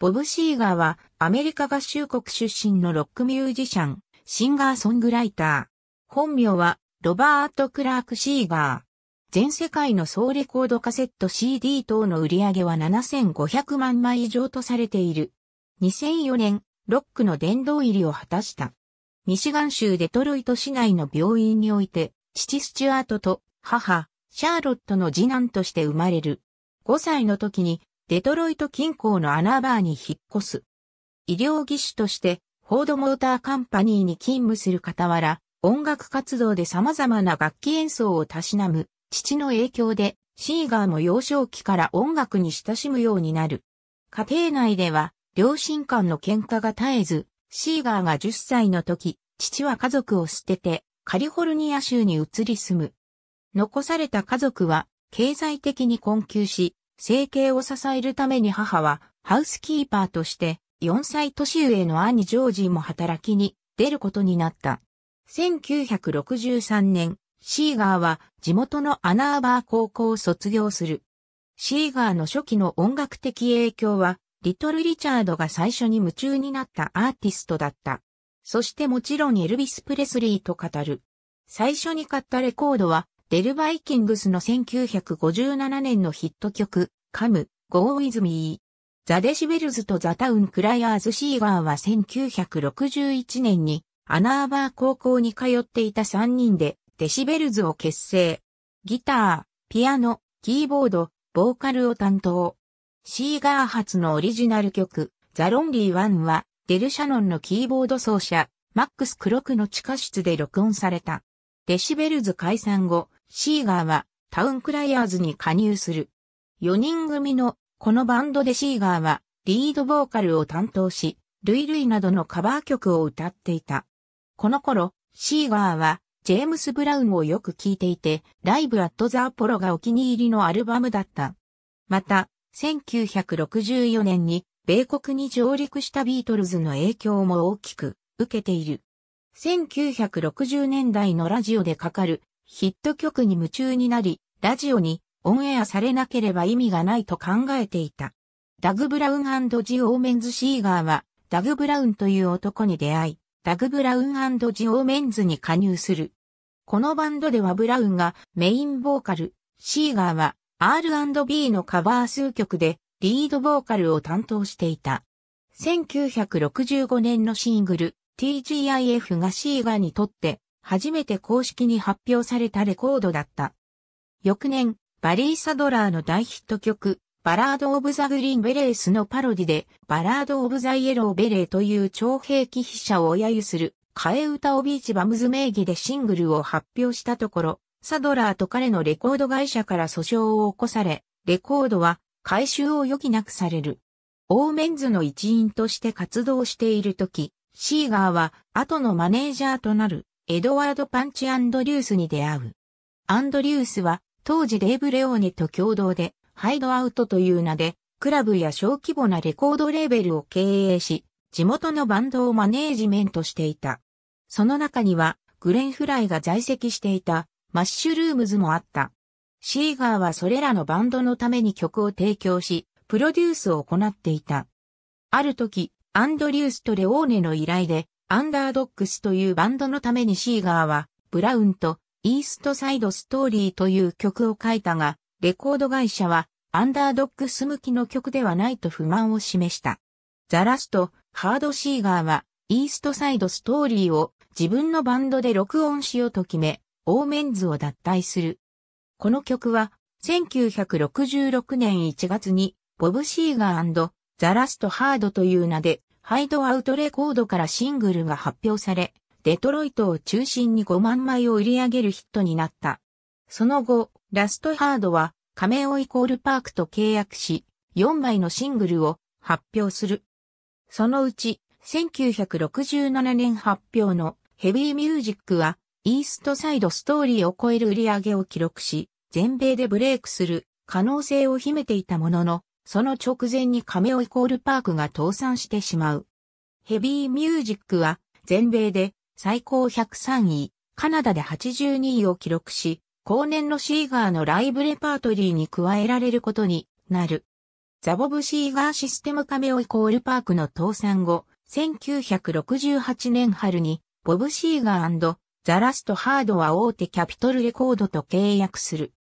ボブ・シーガーはアメリカ合衆国出身のロックミュージシャン、シンガーソングライター。本名はロバート・クラーク・シーガー。全世界の総レコードカセット CD 等の売り上げは7500万枚以上とされている。2004年、ロックの殿堂入りを果たした。ミシガン州デトロイト市内の病院において、父スチュアートと母、シャーロットの次男として生まれる。5歳の時にデトロイト近郊のアナバーに引っ越す。医療技師として、フォードモーターカンパニーに勤務する傍ら、音楽活動で様々な楽器演奏をたしなむ、父の影響で、シーガーも幼少期から音楽に親しむようになる。家庭内では、両親間の喧嘩が絶えず、シーガーが10歳の時、父は家族を捨てて、カリフォルニア州に移り住む。残された家族は、経済的に困窮し、生計を支えるために母はハウスキーパーとして4歳年上の兄ジョージも働きに出ることになった。1963年、シーガーは地元のアナーバー高校を卒業する。シーガーの初期の音楽的影響は、リトル・リチャードが最初に夢中になったアーティストだった。そしてもちろんエルビス・プレスリーと語る。最初に買ったレコードは、デルバイキングスの1957年のヒット曲、カム、ゴーイズミー。ザ・デシベルズとザ・タウン・クライアーズ・シーガーは1961年にアナーバー高校に通っていた3人でデシベルズを結成。ギター、ピアノ、キーボード、ボーカルを担当。シーガー初のオリジナル曲、ザ・ロンリー・ワンはデル・シャノンのキーボード奏者、マックス・クロクの地下室で録音された。デシベルズ解散後、シーガーはタウン・クライアーズに加入する。4人組のこのバンドでシーガーはリードボーカルを担当し、ルイルイなどのカバー曲を歌っていた。この頃、シーガーはジェームス・ブラウンをよく聴いていて、ライブ・アット・ザ・アポロがお気に入りのアルバムだった。また、1964年に米国に上陸したビートルズの影響も大きく受けている。1960年代のラジオでかかるヒット曲に夢中になり、ラジオにオンエアされなければ意味がないと考えていた。ダグ・ブラウンジオーメンズ・シーガーは、ダグ・ブラウンという男に出会い、ダグ・ブラウンジオーメンズに加入する。このバンドではブラウンがメインボーカル、シーガーは R&B のカバー数曲でリードボーカルを担当していた。1965年のシングル TGIF がシーガーにとって初めて公式に発表されたレコードだった。翌年、バリー・サドラーの大ヒット曲、バラード・オブ・ザ・グリーン・ベレースのパロディで、バラード・オブ・ザ・イエロー・ベレーという徴兵器飛者を揶揄する、替え歌をビーチ・バムズ名義でシングルを発表したところ、サドラーと彼のレコード会社から訴訟を起こされ、レコードは回収を余儀なくされる。オーメンズの一員として活動しているとき、シーガーは後のマネージャーとなるエドワード・パンチ・アンドリュースに出会う。アンドリュースは当時デーブ・レオーネと共同で、ハイドアウトという名で、クラブや小規模なレコードレーベルを経営し、地元のバンドをマネージメントしていた。その中には、グレン・フライが在籍していた、マッシュルームズもあった。シーガーはそれらのバンドのために曲を提供し、プロデュースを行っていた。ある時、アンドリュースとレオーネの依頼で、アンダードックスというバンドのためにシーガーは、ブラウンとイーストサイドストーリーという曲を書いたが、レコード会社は、アンダードックス向きの曲ではないと不満を示した。ザラスト、ハードシーガーは、イーストサイドストーリーを自分のバンドで録音しようと決め、オーメンズを脱退する。この曲は、1966年1月に、ボブ・シーガーザ・ラスト・ハードという名で、ハイドアウトレコードからシングルが発表され、デトロイトを中心に5万枚を売り上げるヒットになった。その後、ラストハードは、カメオイコールパークと契約し、4枚のシングルを発表する。そのうち、1967年発表のヘビーミュージックは、イーストサイドストーリーを超える売り上げを記録し、全米でブレイクする可能性を秘めていたものの、その直前にカメオイコールパークが倒産してしまう。ヘビーミュージックは全米で最高103位、カナダで82位を記録し、後年のシーガーのライブレパートリーに加えられることになる。ザボブシーガーシステムカメオイコールパークの倒産後、1968年春に、ボブ・シーガーザ・ラスト・ハードは大手キャピトルレコードと契約する。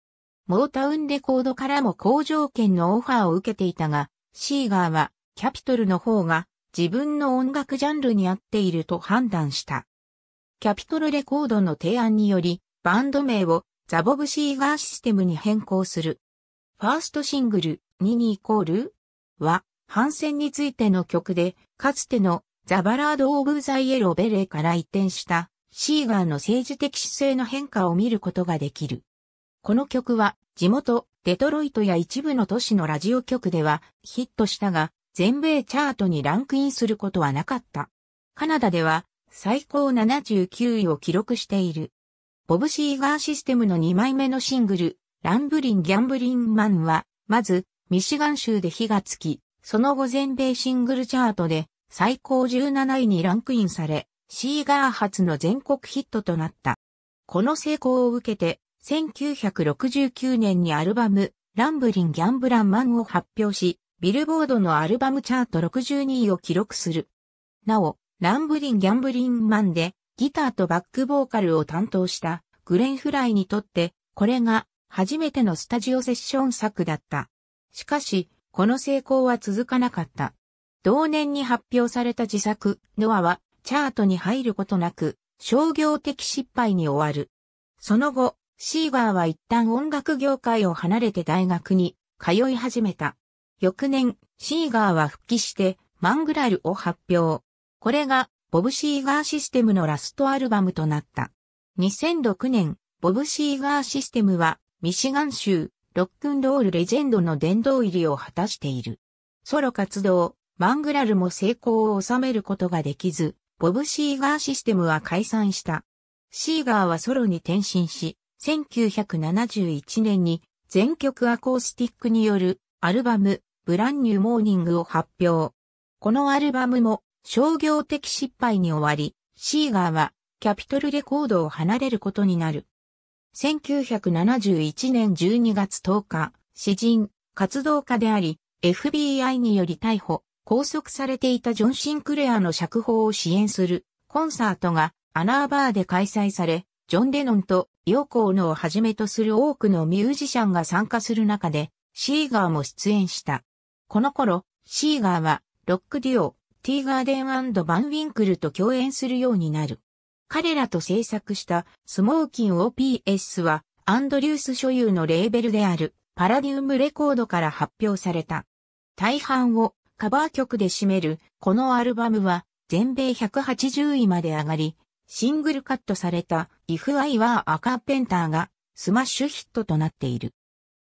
モータウンレコードからも好条件のオファーを受けていたが、シーガーはキャピトルの方が自分の音楽ジャンルに合っていると判断した。キャピトルレコードの提案により、バンド名をザボブシーガーシステムに変更する。ファーストシングル、ニニイコールは、反戦についての曲で、かつてのザ・バラード・オブ・ザ・イエロー・ベレーから一転した、シーガーの政治的姿勢の変化を見ることができる。この曲は、地元、デトロイトや一部の都市のラジオ局ではヒットしたが、全米チャートにランクインすることはなかった。カナダでは、最高79位を記録している。ボブ・シーガーシステムの2枚目のシングル、ランブリン・ギャンブリン・マンは、まず、ミシガン州で火がつき、その後全米シングルチャートで最高17位にランクインされ、シーガー初の全国ヒットとなった。この成功を受けて、1969年にアルバム、ランブリン・ギャンブラン・マンを発表し、ビルボードのアルバムチャート62位を記録する。なお、ランブリン・ギャンブリン・マンでギターとバックボーカルを担当したグレン・フライにとってこれが初めてのスタジオセッション作だった。しかし、この成功は続かなかった。同年に発表された自作、ノアはチャートに入ることなく商業的失敗に終わる。その後、シーガーは一旦音楽業界を離れて大学に通い始めた。翌年、シーガーは復帰してマングラルを発表。これが、ボブ・シーガーシステムのラストアルバムとなった。2006年、ボブ・シーガーシステムは、ミシガン州、ロックンロールレジェンドの殿堂入りを果たしている。ソロ活動、マングラルも成功を収めることができず、ボブ・シーガーシステムは解散した。シーガーはソロに転身し、1971年に全曲アコースティックによるアルバム、ブランニューモーニングを発表。このアルバムも商業的失敗に終わり、シーガーはキャピトルレコードを離れることになる。1971年12月10日、詩人、活動家であり、FBI により逮捕、拘束されていたジョン・シンクレアの釈放を支援するコンサートがアナーバーで開催され、ジョン・レノンとヨーコーノをはじめとする多くのミュージシャンが参加する中で、シーガーも出演した。この頃、シーガーはロックデュオ、ティーガーデンバンウィンクルと共演するようになる。彼らと制作したスモーキン OPS はアンドリュース所有のレーベルであるパラディウムレコードから発表された。大半をカバー曲で占めるこのアルバムは全米180位まで上がり、シングルカットされた If I Were a Carpenter がスマッシュヒットとなっている。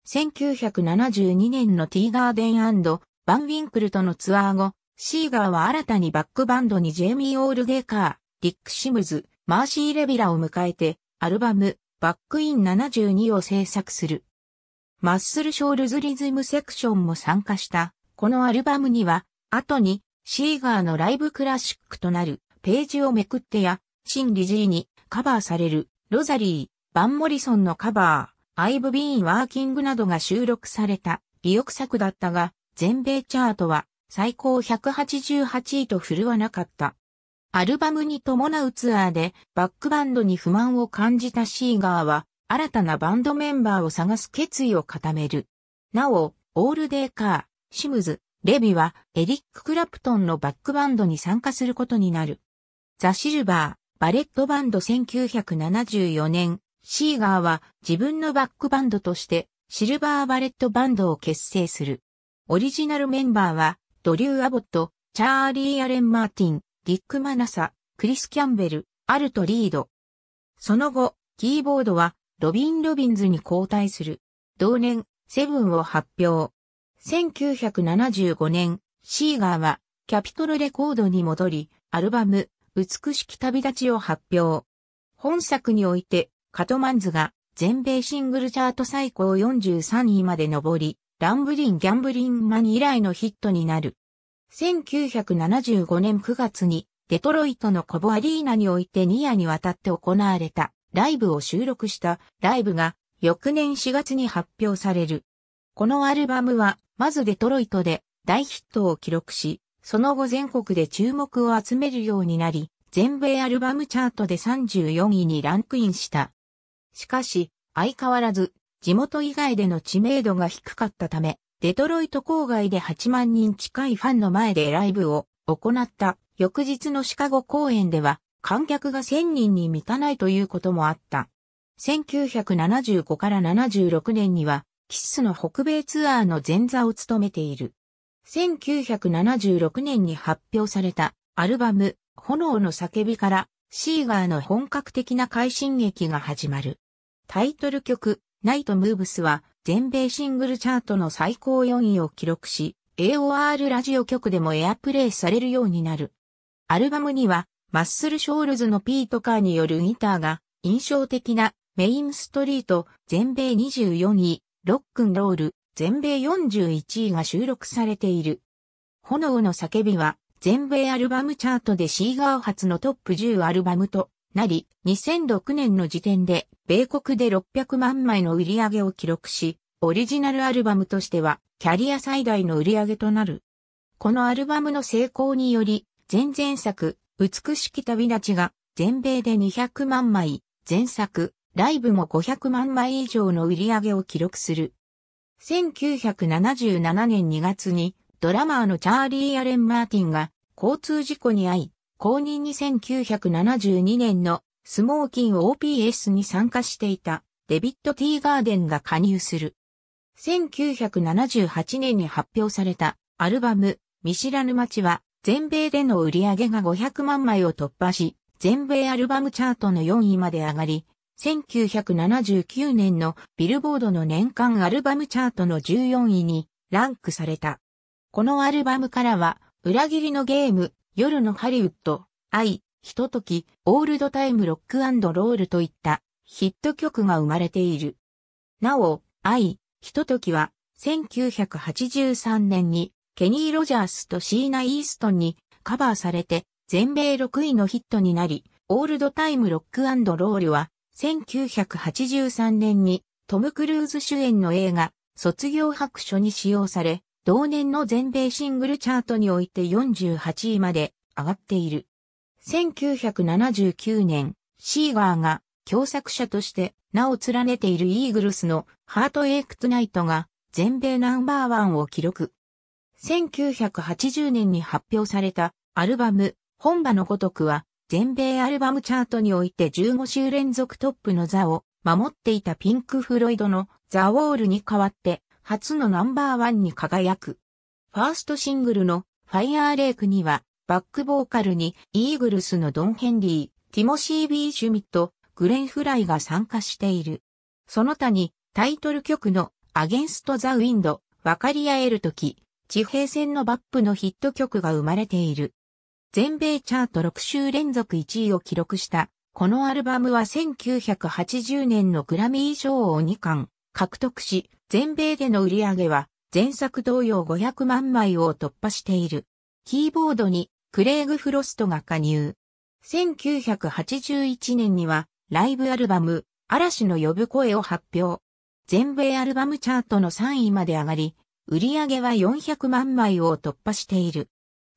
1972年のティーガーデンバンウィンクルとのツアー後、シーガーは新たにバックバンドにジェイミー・オールゲーカー、リック・シムズ、マーシー・レビラを迎えて、アルバム、バックイン72を制作する。マッスル・ショールズ・リズム・セクションも参加した、このアルバムには、後に、シーガーのライブクラシックとなる、ページをめくってや、シン・リジーにカバーされる、ロザリー、バン・モリソンのカバー、アイブ・ビーン・ワーキングなどが収録された、意欲作だったが、全米チャートは最高188位と振るわなかった。アルバムに伴うツアーでバックバンドに不満を感じたシーガーは新たなバンドメンバーを探す決意を固める。なお、オールデイカー、シムズ、レビはエリック・クラプトンのバックバンドに参加することになる。ザ・シルバー、バレットバンド1974年、シーガーは自分のバックバンドとしてシルバーバレットバンドを結成する。オリジナルメンバーはドリュー・アボット、チャーリー・アレン・マーティン、ディック・マナサ、クリス・キャンベル、アルト・リード。その後、キーボードは、ロビン・ロビンズに交代する。同年、セブンを発表。1975年、シーガーは、キャピトルレコードに戻り、アルバム、美しき旅立ちを発表。本作において、カトマンズが全米シングルチャート最高43位まで上り、ランブリン・ギャンブリン・マン以来のヒットになる。1975年9月にデトロイトのコボアリーナにおいて2夜にわたって行われたライブを収録したライブが翌年4月に発表される。このアルバムはまずデトロイトで大ヒットを記録し、その後全国で注目を集めるようになり、全米アルバムチャートで34位にランクインした。しかし、相変わらず地元以外での知名度が低かったため、デトロイト郊外で8万人近いファンの前でライブを行った翌日のシカゴ公演では観客が1000人に満たないということもあった。1975から76年にはキッスの北米ツアーの前座を務めている。1976年に発表されたアルバム炎の叫びからシーガーの本格的な快進撃が始まる。タイトル曲ナイトムーブスは全米シングルチャートの最高4位を記録し、AOR ラジオ局でもエアプレイされるようになる。アルバムには、マッスルショールズのピートカーによるギターが印象的なメインストリート全米24位、ロックンロール全米41位が収録されている。炎の叫びは全米アルバムチャートでシーガー発のトップ10アルバムとなり、2006年の時点で、米国で600万枚の売り上げを記録し、オリジナルアルバムとしては、キャリア最大の売り上げとなる。このアルバムの成功により、前々作、美しき旅立ちが、全米で200万枚、前作、ライブも500万枚以上の売り上げを記録する。1977年2月に、ドラマーのチャーリー・アレン・マーティンが、交通事故に遭い、公認に1972年のスモーキン OPS に参加していたデビット・ティーガーデンが加入する。1978年に発表されたアルバム見知らぬ街は全米での売り上げが500万枚を突破し、全米アルバムチャートの4位まで上がり、1979年のビルボードの年間アルバムチャートの14位にランクされた。このアルバムからは、裏切りのゲーム、夜のハリウッド、愛、ひととき、オールドタイムロックロールといったヒット曲が生まれている。なお、愛、ひとときは、1983年にケニー・ロジャースとシーナ・イーストンにカバーされて全米6位のヒットになり、オールドタイムロックロールは1983年にトム・クルーズ主演の映画卒業白書に使用され、同年の全米シングルチャートにおいて48位まで上がっている。1979年、シーガーが共作者として名を連ねているイーグルスのハートエイクトナイトが全米ナンバーワンを記録。1980年に発表されたアルバム本場のごとくは全米アルバムチャートにおいて15週連続トップの座を守っていたピンク・フロイドのザ・ウォールに代わって初のナンバーワンに輝く。ファーストシングルのファイアーレイクには、バックボーカルにイーグルスのドン・ヘンリー、ティモシー・ビー・シュミット、グレン・フライが参加している。その他にタイトル曲のアゲンスト・ザ・ウィンド、分かり合えるとき、地平線のバップのヒット曲が生まれている。全米チャート6週連続1位を記録した、このアルバムは1980年のグラミー賞を2巻獲得し、全米での売り上げは前作同様500万枚を突破している。キーボードにクレイグ・フロストが加入。1981年にはライブアルバム嵐の呼ぶ声を発表。全米アルバムチャートの3位まで上がり、売り上げは400万枚を突破している。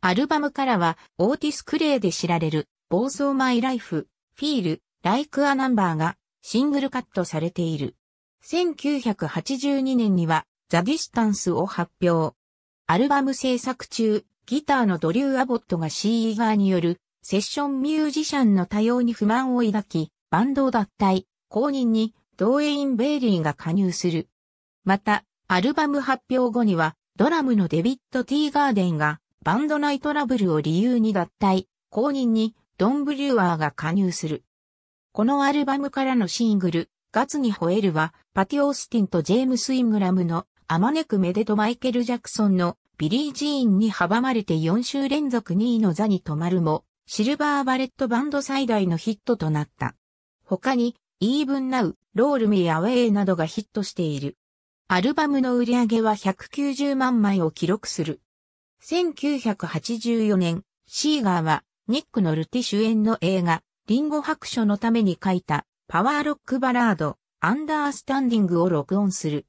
アルバムからはオーティス・クレイで知られる暴走マイライフ、フィール、ライク・ア・ナンバーがシングルカットされている。1982年には、ザ・ディスタンスを発表。アルバム制作中、ギターのドリュー・アボットが CE 側によるセッションミュージシャンの多様に不満を抱き、バンドを脱退、公認にドーエイン・ベイリーが加入する。また、アルバム発表後には、ドラムのデビッド・ティーガーデンがバンド内トラブルを理由に脱退、公認にドン・ブリュワーが加入する。このアルバムからのシングル、ガツに吠えるは、パティ・オースティンとジェームス・イングラムの、あまねくめでとマイケル・ジャクソンの、ビリー・ジーンに阻まれて4週連続2位の座に止まるも、シルバーバレットバンド最大のヒットとなった。他に、イーブン・ナウ、ロール・ミー・アウェイなどがヒットしている。アルバムの売り上げは190万枚を記録する。1984年、シーガーは、ニックノルティ主演の映画、リンゴ白書のために書いた、パワーロックバラード、アンダースタンディングを録音する。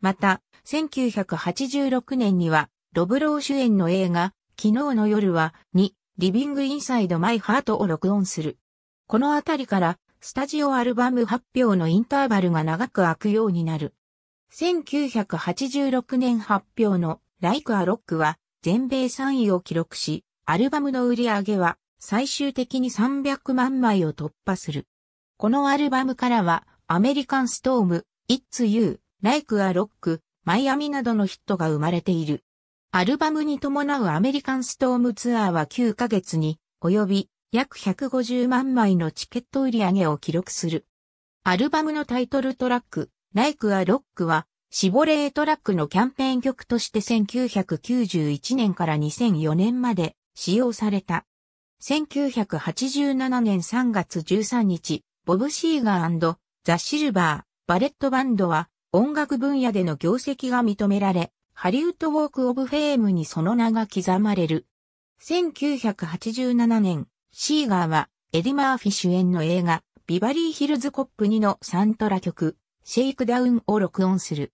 また、1986年には、ロブロー主演の映画、昨日の夜は、に、リビングインサイドマイハートを録音する。このあたりから、スタジオアルバム発表のインターバルが長く開くようになる。1986年発表の Like a Rock は全米3位を記録し、アルバムの売り上げは最終的に300万枚を突破する。このアルバムからは、アメリカンストーム、It's You、イ i k e a Rock、マイアミなどのヒットが生まれている。アルバムに伴うアメリカンストームツアーは9ヶ月に及び約150万枚のチケット売り上げを記録する。アルバムのタイトルトラック、ラ i k e a Rock は、シボレートラックのキャンペーン曲として1991年から2004年まで使用された。1987年3月13日、ボブ・シーガーザ・シルバー、バレットバンドは音楽分野での業績が認められ、ハリウッド・ウォーク・オブ・フェームにその名が刻まれる。1987年、シーガーはエディ・マーフィ主演の映画、ビバリー・ヒルズ・コップ2のサントラ曲、シェイクダウンを録音する。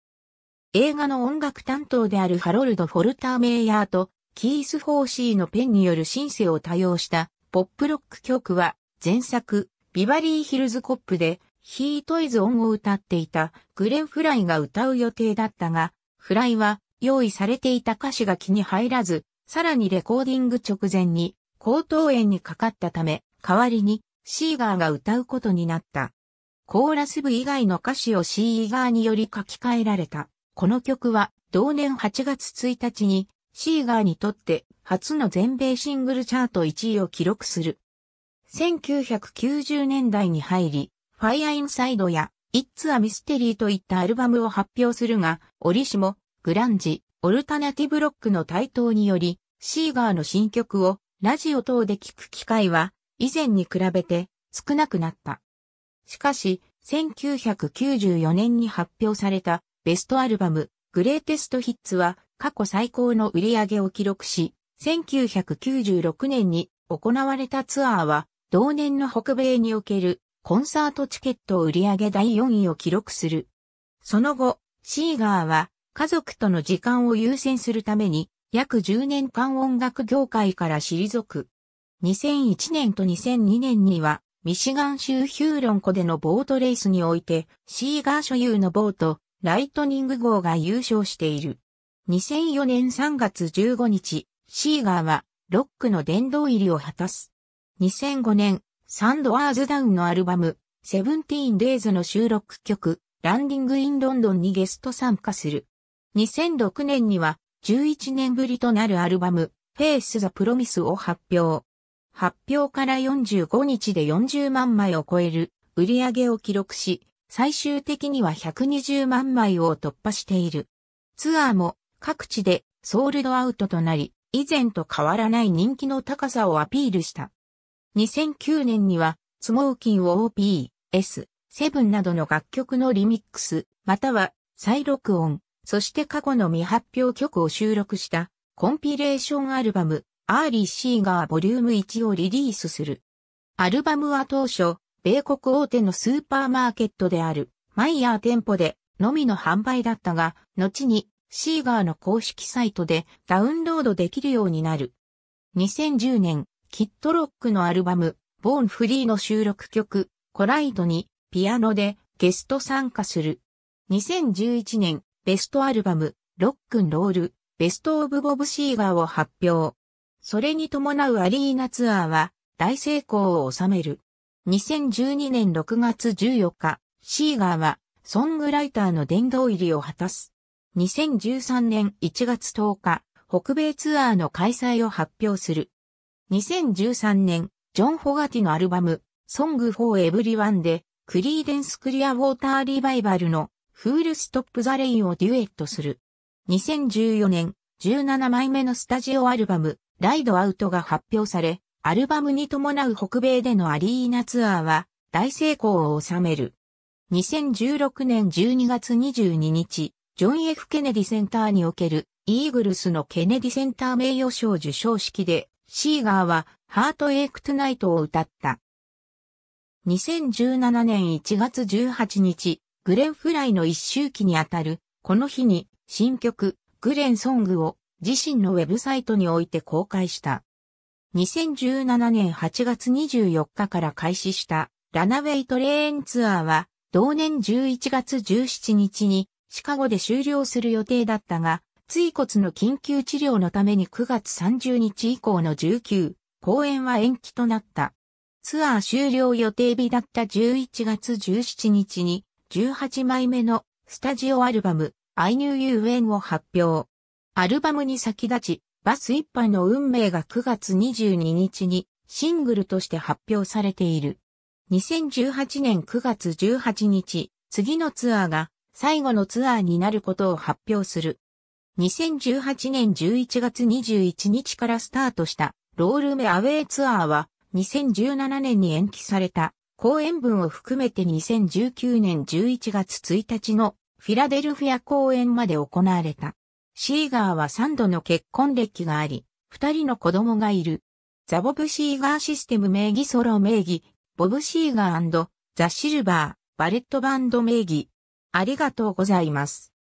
映画の音楽担当であるハロルド・フォルター・メイヤーとキース・フォーシーのペンによるシンセを多用したポップロック曲は前作ビバリーヒルズコップでヒートイズオンを歌っていたグレン・フライが歌う予定だったが、フライは用意されていた歌詞が気に入らず、さらにレコーディング直前に高等演にかかったため、代わりにシーガーが歌うことになった。コーラス部以外の歌詞をシーガーにより書き換えられた。この曲は同年8月1日にシーガーにとって初の全米シングルチャート1位を記録する1990年代に入り、ファイアインサイドや、It's a Mystery といったアルバムを発表するが、折しも、グランジ、オルタナティブロックの台頭により、シーガーの新曲をラジオ等で聴く機会は、以前に比べて少なくなった。しかし、1994年に発表されたベストアルバム、グレーテストヒッツは過去最高の売り上げを記録し、1996年に行われたツアーは同年の北米におけるコンサートチケット売上第4位を記録する。その後、シーガーは家族との時間を優先するために約10年間音楽業界から退く。2001年と2002年にはミシガン州ヒューロン湖でのボートレースにおいてシーガー所有のボートライトニング号が優勝している。2004年3月15日、シーガーはロックの殿堂入りを果たす。2005年、サンドアーズダウンのアルバム、セブンティーンデイズの収録曲、ランディングインロンドンにゲスト参加する。2006年には、11年ぶりとなるアルバム、フェイス・ザ・プロミスを発表。発表から45日で40万枚を超える売り上げを記録し、最終的には120万枚を突破している。ツアーも各地でソールドアウトとなり、以前と変わらない人気の高さをアピールした。2009年には、スモーキンを OP、S、セブンなどの楽曲のリミックス、または再録音、そして過去の未発表曲を収録したコンピレーションアルバム、アーリーシーガーボリューム1をリリースする。アルバムは当初、米国大手のスーパーマーケットであるマイヤー店舗でのみの販売だったが、後にシーガーの公式サイトでダウンロードできるようになる。2010年、キットロックのアルバム、ボーンフリーの収録曲、コライトにピアノでゲスト参加する。2011年、ベストアルバム、ロックンロール、ベストオブボブシーガーを発表。それに伴うアリーナツアーは大成功を収める。2012年6月14日、シーガーはソングライターの殿堂入りを果たす。2013年1月10日、北米ツアーの開催を発表する。2013年、ジョン・ホガティのアルバム、ソング・フォー・エブリワンで、クリーデンス・クリア・ウォーター・リバイバルの、フール・ストップ・ザ・レインをデュエットする。2014年、17枚目のスタジオアルバム、ライド・アウトが発表され、アルバムに伴う北米でのアリーナツアーは、大成功を収める。2016年12月22日、ジョン・ F・ ケネディセンターにおける、イーグルスのケネディセンター名誉賞受賞式で、シーガーはハートエイクトゥナイトを歌った。2017年1月18日、グレン・フライの一周期にあたる、この日に新曲、グレン・ソングを自身のウェブサイトにおいて公開した。2017年8月24日から開始したラナウェイトレーンツアーは同年11月17日にシカゴで終了する予定だったが、椎骨の緊急治療のために9月30日以降の19、公演は延期となった。ツアー終了予定日だった11月17日に18枚目のスタジオアルバム I Knew You When を発表。アルバムに先立ち、バス一杯の運命が9月22日にシングルとして発表されている。2018年9月18日、次のツアーが最後のツアーになることを発表する。2018年11月21日からスタートしたロールメアウェイツアーは2017年に延期された公演分を含めて2019年11月1日のフィラデルフィア公演まで行われた。シーガーは3度の結婚歴があり、2人の子供がいる。ザ・ボブ・シーガーシステム名義ソロ名義、ボブ・シーガーザ・シルバー、バレットバンド名義。ありがとうございます。